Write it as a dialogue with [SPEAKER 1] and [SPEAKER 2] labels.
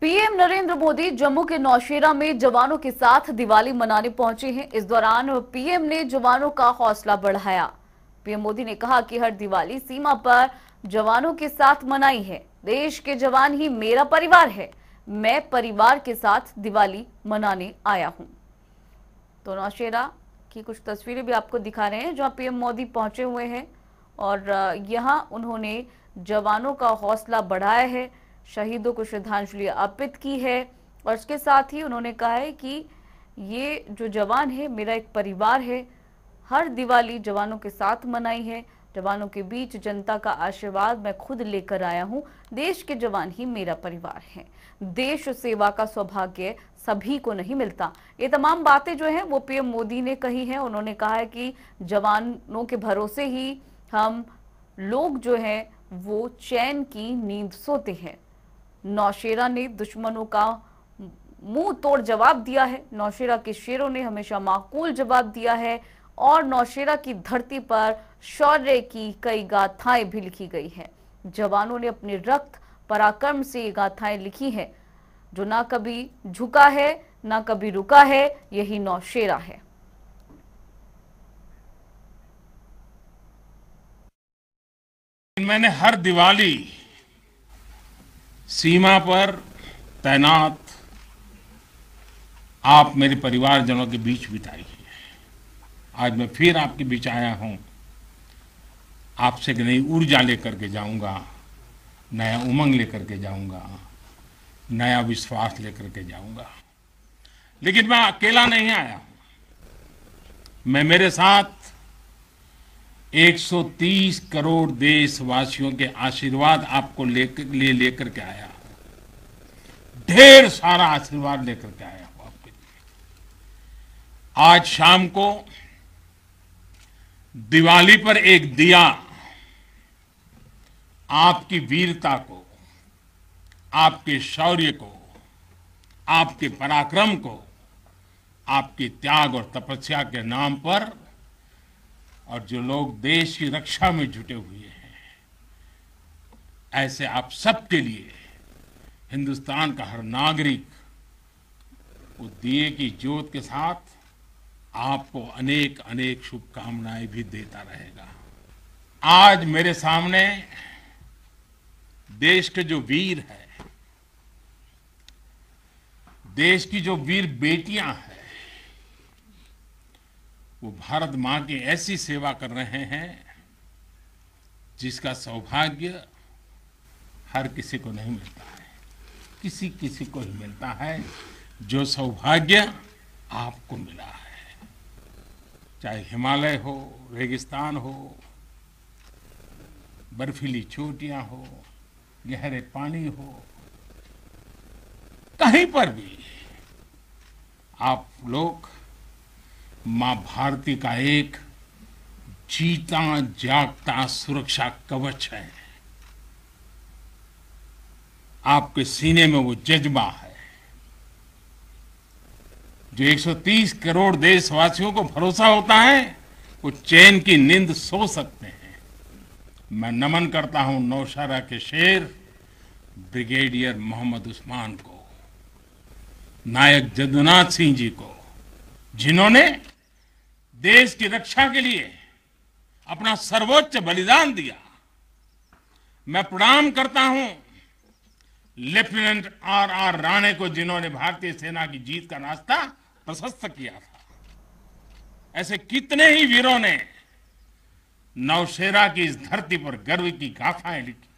[SPEAKER 1] PM Narendra Modi Jammu के नौशेरा में जवानों के साथ दिवाली मनाने पहुंचे हैं इस दौरान पीएम ने जवानों का हौसला बढ़ाया पीएम मोदी ने कहा कि हर दिवाली सीमा पर जवानों के साथ मनाई है देश के जवान ही मेरा परिवार है मैं परिवार के साथ दिवाली मनाने आया हूं तो नौशेरा की कुछ तस्वीरें भी आपको दिखा रहे हैं जहां पीएम मोदी पहुंचे हुए हैं और यहाँ उन्होंने जवानों का हौसला बढ़ाया है शहीदों को श्रद्धांजलि अर्पित की है और इसके साथ ही उन्होंने कहा है कि ये जो जवान है मेरा एक परिवार है हर दिवाली जवानों के साथ मनाई है जवानों के बीच जनता का आशीर्वाद मैं खुद लेकर आया हूँ देश के जवान ही मेरा परिवार है देश सेवा का सौभाग्य सभी को नहीं मिलता ये तमाम बातें जो हैं वो पीएम मोदी ने कही हैं उन्होंने कहा है कि जवानों के भरोसे ही हम लोग जो हैं वो चैन की नींद सोते हैं नौशेरा ने दुश्मनों का मुंह तोड़ जवाब दिया है नौशेरा के शेरों ने हमेशा माकूल जवाब दिया है और नौशेरा की धरती पर शौर्य की कई गाथाएं भी लिखी गई हैं जवानों ने अपने रक्त पराक्रम से ये गाथाएं लिखी हैं जो ना कभी झुका है ना कभी रुका है यही नौशेरा है
[SPEAKER 2] मैंने हर दिवाली सीमा पर तैनात आप मेरे परिवारजनों के बीच बिताई है आज मैं फिर आपके बीच आया हूं आपसे एक नई ऊर्जा लेकर के जाऊंगा नया उमंग लेकर के जाऊंगा नया विश्वास लेकर के जाऊंगा लेकिन मैं अकेला नहीं आया मैं मेरे साथ 130 करोड़ देशवासियों के आशीर्वाद आपको लेकर लिए लेकर के आया ढेर सारा आशीर्वाद लेकर के आया हूं आपके लिए आज शाम को दिवाली पर एक दिया आपकी वीरता को आपके शौर्य को आपके पराक्रम को आपके त्याग और तपस्या के नाम पर और जो लोग देश की रक्षा में जुटे हुए हैं ऐसे आप सबके लिए हिंदुस्तान का हर नागरिक वो दिए की जोत के साथ आपको अनेक अनेक शुभकामनाएं भी देता रहेगा आज मेरे सामने देश के जो वीर है देश की जो वीर बेटियां हैं वो भारत माँ की ऐसी सेवा कर रहे हैं जिसका सौभाग्य हर किसी को नहीं मिलता है किसी किसी को ही मिलता है जो सौभाग्य आपको मिला है चाहे हिमालय हो रेगिस्तान हो बर्फीली चोटियां हो गहरे पानी हो कहीं पर भी आप लोग मां भारती का एक जीता जागता सुरक्षा कवच है आपके सीने में वो जज्बा है जो 130 करोड़ देशवासियों को भरोसा होता है वो चैन की नींद सो सकते हैं मैं नमन करता हूं नौशहरा के शेर ब्रिगेडियर मोहम्मद उस्मान को नायक जदुनाथ सिंह जी को जिन्होंने देश की रक्षा के लिए अपना सर्वोच्च बलिदान दिया मैं प्रणाम करता हूं लेफ्टिनेंट आर आर राणे को जिन्होंने भारतीय सेना की जीत का रास्ता प्रशस्त किया था ऐसे कितने ही वीरों ने नौशेरा की इस धरती पर गर्व की गाथाएं लिखी